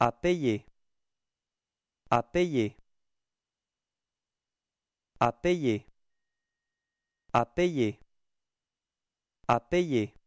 À payer. À payer. À payer. À payer. À payer.